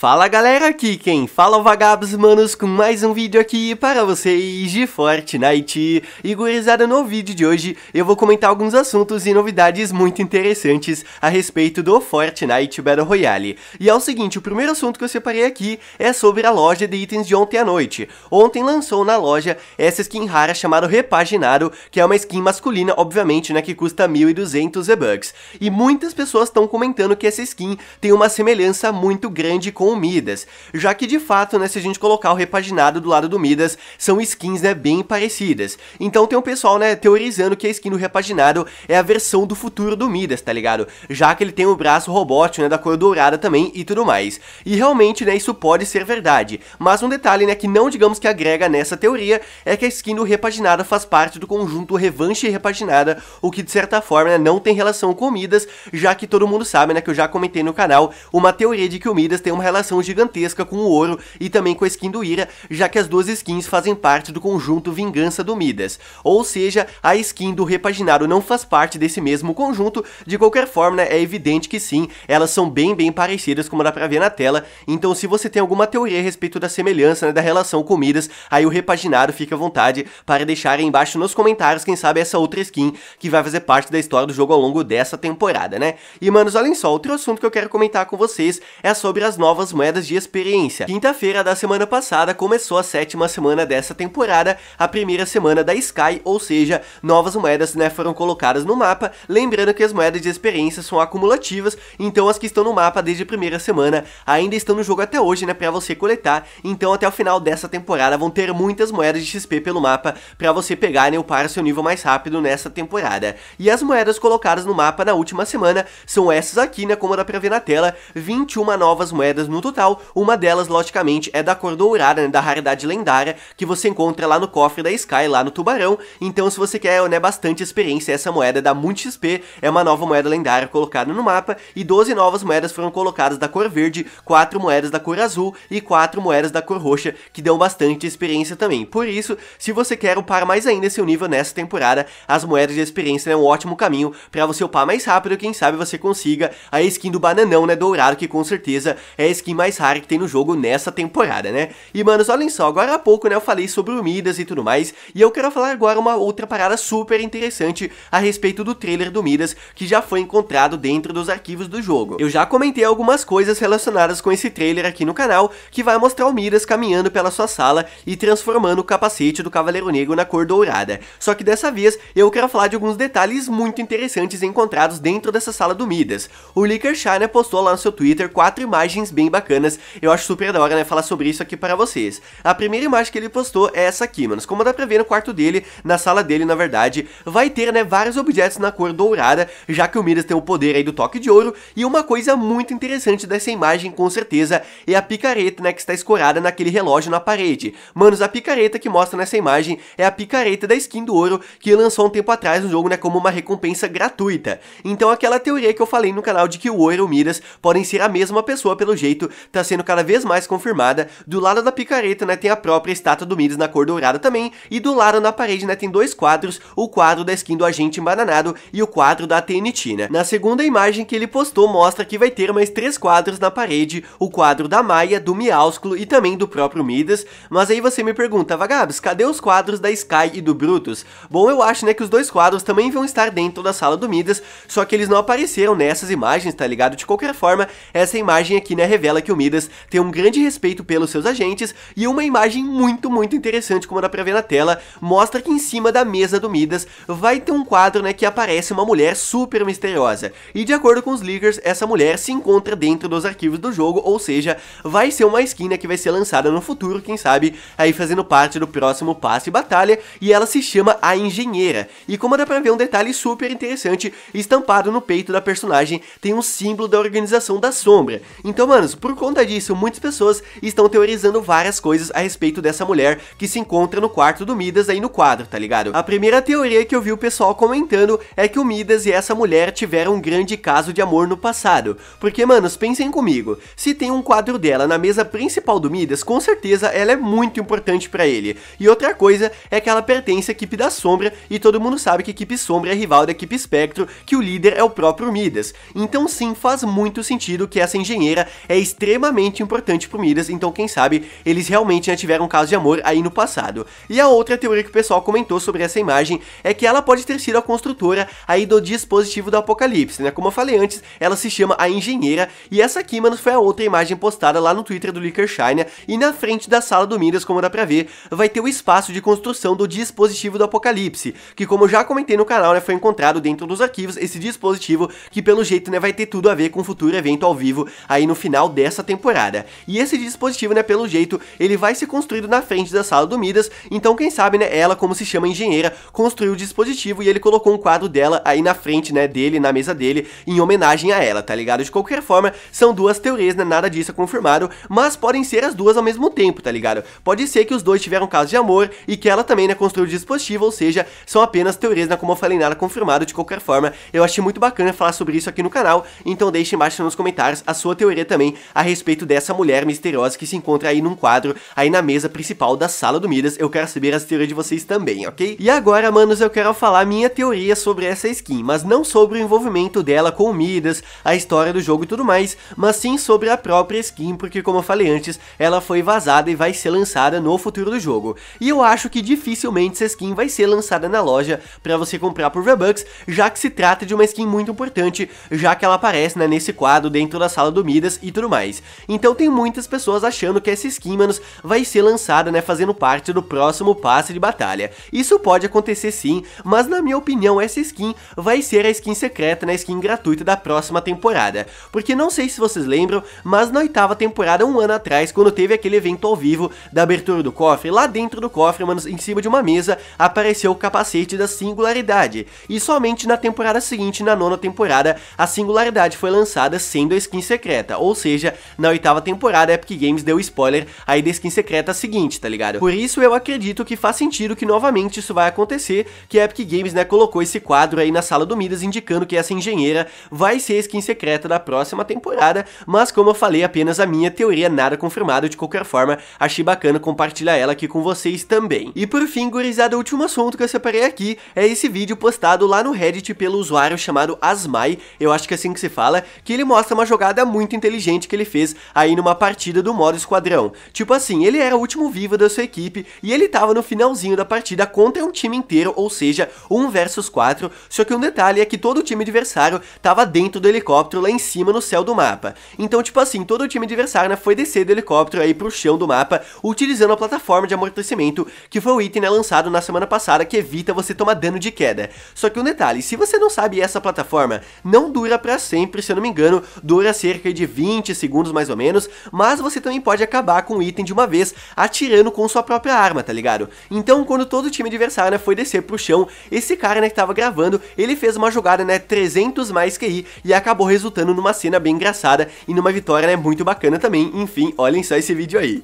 Fala galera, aqui quem fala é o Vagabos Manos com mais um vídeo aqui para vocês de Fortnite. E gurizada, no vídeo de hoje eu vou comentar alguns assuntos e novidades muito interessantes a respeito do Fortnite Battle Royale. E é o seguinte, o primeiro assunto que eu separei aqui é sobre a loja de itens de ontem à noite. Ontem lançou na loja essa skin rara chamada Repaginado, que é uma skin masculina, obviamente, né, que custa 1.200 V-Bucks. E muitas pessoas estão comentando que essa skin tem uma semelhança muito grande com com o Midas, já que de fato, né, se a gente colocar o repaginado do lado do Midas, são skins, né, bem parecidas. Então tem um pessoal, né, teorizando que a skin do repaginado é a versão do futuro do Midas, tá ligado? Já que ele tem o braço robótico, né, da cor dourada também e tudo mais. E realmente, né, isso pode ser verdade, mas um detalhe, né, que não digamos que agrega nessa teoria é que a skin do repaginado faz parte do conjunto Revanche e Repaginada, o que de certa forma né, não tem relação com o Midas, já que todo mundo sabe, né, que eu já comentei no canal, uma teoria de que o Midas tem uma relação relação gigantesca com o ouro e também com a skin do Ira, já que as duas skins fazem parte do conjunto Vingança do Midas. Ou seja, a skin do repaginado não faz parte desse mesmo conjunto, de qualquer forma né, é evidente que sim, elas são bem bem parecidas como dá pra ver na tela, então se você tem alguma teoria a respeito da semelhança né, da relação com Midas, aí o repaginado fica à vontade para deixar aí embaixo nos comentários quem sabe essa outra skin que vai fazer parte da história do jogo ao longo dessa temporada, né? E manos, olhem só, outro assunto que eu quero comentar com vocês é sobre as novas novas moedas de experiência. Quinta-feira da semana passada começou a sétima semana dessa temporada, a primeira semana da Sky, ou seja, novas moedas né, foram colocadas no mapa, lembrando que as moedas de experiência são acumulativas, então as que estão no mapa desde a primeira semana ainda estão no jogo até hoje, né, pra você coletar, então até o final dessa temporada vão ter muitas moedas de XP pelo mapa pra você pegar né, upar seu nível mais rápido nessa temporada. E as moedas colocadas no mapa na última semana são essas aqui, né, como dá pra ver na tela, 21 novas moedas no no total, uma delas, logicamente, é da cor dourada, né, da raridade lendária, que você encontra lá no cofre da Sky, lá no Tubarão, então se você quer, né, bastante experiência, essa moeda dá muito XP, é uma nova moeda lendária colocada no mapa, e 12 novas moedas foram colocadas da cor verde, 4 moedas da cor azul e 4 moedas da cor roxa, que dão bastante experiência também. Por isso, se você quer upar mais ainda seu nível nessa temporada, as moedas de experiência é né, um ótimo caminho para você upar mais rápido, quem sabe você consiga a skin do bananão, né, dourado, que com certeza é a skin skin mais rara que tem no jogo nessa temporada, né? E, manos, olhem só, agora há pouco, né, eu falei sobre o Midas e tudo mais, e eu quero falar agora uma outra parada super interessante a respeito do trailer do Midas, que já foi encontrado dentro dos arquivos do jogo. Eu já comentei algumas coisas relacionadas com esse trailer aqui no canal, que vai mostrar o Midas caminhando pela sua sala e transformando o capacete do Cavaleiro Negro na cor dourada. Só que dessa vez, eu quero falar de alguns detalhes muito interessantes encontrados dentro dessa sala do Midas. O Licker Shine postou lá no seu Twitter quatro imagens bem bacanas bacanas, eu acho super da hora, né, falar sobre isso aqui para vocês. A primeira imagem que ele postou é essa aqui, manos, como dá pra ver no quarto dele, na sala dele, na verdade, vai ter, né, vários objetos na cor dourada, já que o Midas tem o poder aí do toque de ouro, e uma coisa muito interessante dessa imagem, com certeza, é a picareta, né, que está escorada naquele relógio na parede. Manos, a picareta que mostra nessa imagem é a picareta da skin do ouro, que lançou um tempo atrás no jogo, né, como uma recompensa gratuita. Então aquela teoria que eu falei no canal de que o ouro e o Midas podem ser a mesma pessoa pelo jeito, tá sendo cada vez mais confirmada. Do lado da picareta, né, tem a própria estátua do Midas na cor dourada também, e do lado na parede, né, tem dois quadros, o quadro da skin do Agente Bananado e o quadro da TNT, né. Na segunda imagem que ele postou mostra que vai ter mais três quadros na parede, o quadro da Maia, do Miásculo e também do próprio Midas, mas aí você me pergunta, Vagabs, cadê os quadros da Sky e do Brutus? Bom, eu acho, né, que os dois quadros também vão estar dentro da sala do Midas, só que eles não apareceram nessas imagens, tá ligado? De qualquer forma, essa imagem aqui, né, revela revela que o Midas tem um grande respeito pelos seus agentes e uma imagem muito, muito interessante, como dá pra ver na tela, mostra que em cima da mesa do Midas vai ter um quadro, né, que aparece uma mulher super misteriosa. E de acordo com os leakers, essa mulher se encontra dentro dos arquivos do jogo, ou seja, vai ser uma skin né, que vai ser lançada no futuro, quem sabe, aí fazendo parte do próximo passe e batalha, e ela se chama a Engenheira. E como dá pra ver um detalhe super interessante, estampado no peito da personagem tem um símbolo da Organização da Sombra. Então, manos, por conta disso, muitas pessoas estão teorizando várias coisas a respeito dessa mulher que se encontra no quarto do Midas aí no quadro, tá ligado? A primeira teoria que eu vi o pessoal comentando é que o Midas e essa mulher tiveram um grande caso de amor no passado. Porque, manos, pensem comigo, se tem um quadro dela na mesa principal do Midas, com certeza ela é muito importante para ele. E outra coisa é que ela pertence à equipe da Sombra e todo mundo sabe que a equipe Sombra é rival da equipe Espectro, que o líder é o próprio Midas. Então sim, faz muito sentido que essa engenheira é extremamente importante pro Midas, então quem sabe eles realmente já tiveram um caso de amor aí no passado. E a outra teoria que o pessoal comentou sobre essa imagem é que ela pode ter sido a construtora aí do dispositivo do apocalipse, né? Como eu falei antes, ela se chama a engenheira e essa aqui, mano, foi a outra imagem postada lá no Twitter do Lickershine, e na frente da sala do Midas, como dá pra ver, vai ter o espaço de construção do dispositivo do apocalipse, que como eu já comentei no canal, né, foi encontrado dentro dos arquivos esse dispositivo que pelo jeito, né, vai ter tudo a ver com um futuro evento ao vivo aí no final dessa temporada. E esse dispositivo, né, pelo jeito, ele vai ser construído na frente da sala do Midas, então quem sabe, né, ela, como se chama engenheira, construiu o dispositivo e ele colocou um quadro dela aí na frente, né, dele, na mesa dele, em homenagem a ela, tá ligado? De qualquer forma, são duas teorias, né, nada disso é confirmado, mas podem ser as duas ao mesmo tempo, tá ligado? Pode ser que os dois tiveram casos caso de amor e que ela também, né, construiu o dispositivo, ou seja, são apenas teorias, né, como eu falei, nada confirmado, de qualquer forma, eu achei muito bacana falar sobre isso aqui no canal, então deixe embaixo nos comentários a sua teoria também a respeito dessa mulher misteriosa que se encontra aí num quadro, aí na mesa principal da sala do Midas. Eu quero saber as teorias de vocês também, ok? E agora, manos, eu quero falar minha teoria sobre essa skin, mas não sobre o envolvimento dela com o Midas, a história do jogo e tudo mais, mas sim sobre a própria skin, porque como eu falei antes, ela foi vazada e vai ser lançada no futuro do jogo. E eu acho que dificilmente essa skin vai ser lançada na loja para você comprar por V-Bucks, já que se trata de uma skin muito importante, já que ela aparece né, nesse quadro dentro da sala do Midas e tudo mais mais. Então tem muitas pessoas achando que essa skin, manos, vai ser lançada, né, fazendo parte do próximo passe de batalha. Isso pode acontecer sim, mas na minha opinião essa skin vai ser a skin secreta, né, skin gratuita da próxima temporada. Porque não sei se vocês lembram, mas na oitava temporada, um ano atrás, quando teve aquele evento ao vivo da abertura do cofre, lá dentro do cofre, manos, em cima de uma mesa, apareceu o capacete da singularidade. E somente na temporada seguinte, na nona temporada, a singularidade foi lançada sendo a skin secreta, ou seja, seja, na oitava temporada a Epic Games deu spoiler aí da skin secreta seguinte, tá ligado? Por isso eu acredito que faz sentido que novamente isso vai acontecer, que a Epic Games, né, colocou esse quadro aí na sala do Midas indicando que essa engenheira vai ser a skin secreta da próxima temporada, mas como eu falei, apenas a minha teoria nada confirmada, de qualquer forma, achei bacana compartilhar ela aqui com vocês também. E por fim, gurizada, o último assunto que eu separei aqui é esse vídeo postado lá no Reddit pelo usuário chamado Asmai, eu acho que é assim que se fala, que ele mostra uma jogada muito inteligente que ele fez aí numa partida do modo esquadrão. Tipo assim, ele era o último vivo da sua equipe e ele tava no finalzinho da partida contra um time inteiro, ou seja, um versus quatro. só que um detalhe é que todo o time adversário tava dentro do helicóptero lá em cima no céu do mapa. Então, tipo assim, todo o time adversário né, foi descer do helicóptero aí pro chão do mapa, utilizando a plataforma de amortecimento, que foi o item né, lançado na semana passada que evita você tomar dano de queda. Só que um detalhe, se você não sabe essa plataforma, não dura para sempre, se eu não me engano, dura cerca de 20, segundos mais ou menos, mas você também pode acabar com o item de uma vez, atirando com sua própria arma, tá ligado? Então, quando todo o time adversário, né, foi descer pro chão, esse cara, né, que tava gravando, ele fez uma jogada, né, 300 mais QI e acabou resultando numa cena bem engraçada e numa vitória, né, muito bacana também. Enfim, olhem só esse vídeo aí.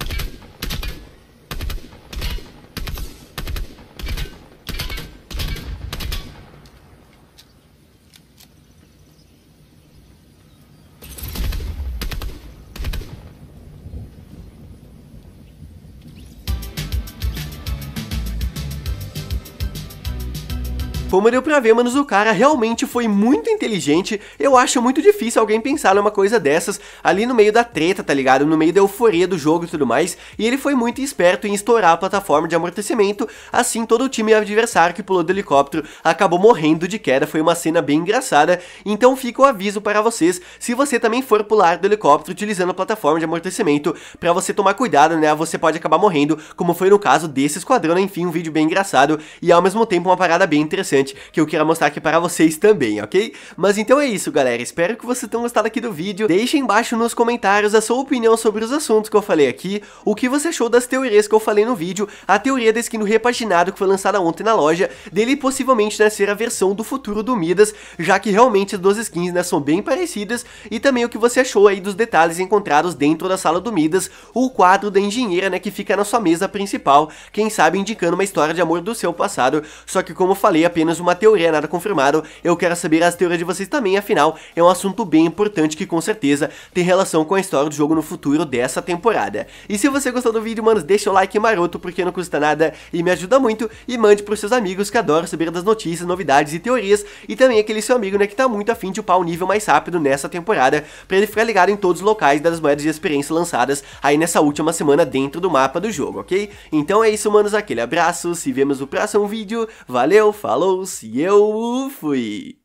Como deu pra ver, manos, o cara realmente foi muito inteligente. Eu acho muito difícil alguém pensar numa coisa dessas ali no meio da treta, tá ligado? No meio da euforia do jogo e tudo mais. E ele foi muito esperto em estourar a plataforma de amortecimento. Assim, todo o time adversário que pulou do helicóptero acabou morrendo de queda. Foi uma cena bem engraçada. Então fica o aviso para vocês, se você também for pular do helicóptero utilizando a plataforma de amortecimento, para você tomar cuidado, né? Você pode acabar morrendo, como foi no caso desse esquadrão. Enfim, um vídeo bem engraçado e ao mesmo tempo uma parada bem interessante que eu quero mostrar aqui para vocês também, ok? Mas então é isso, galera. Espero que vocês tenham gostado aqui do vídeo. Deixem embaixo nos comentários a sua opinião sobre os assuntos que eu falei aqui, o que você achou das teorias que eu falei no vídeo, a teoria da skin do repaginado que foi lançada ontem na loja, dele possivelmente né, ser a versão do futuro do Midas, já que realmente as duas skins né, são bem parecidas, e também o que você achou aí dos detalhes encontrados dentro da sala do Midas, o quadro da engenheira né, que fica na sua mesa principal, quem sabe indicando uma história de amor do seu passado, só que como eu falei, apenas apenas uma teoria, nada confirmado. Eu quero saber as teorias de vocês também, afinal, é um assunto bem importante que com certeza tem relação com a história do jogo no futuro dessa temporada. E se você gostou do vídeo, manos, deixa o like maroto, porque não custa nada e me ajuda muito, e mande pros seus amigos que adoram saber das notícias, novidades e teorias, e também aquele seu amigo, né, que tá muito afim de upar o um nível mais rápido nessa temporada, pra ele ficar ligado em todos os locais das moedas de experiência lançadas aí nessa última semana dentro do mapa do jogo, ok? Então é isso, manos, aquele abraço, se vemos no próximo vídeo, valeu, falou! e eu fui!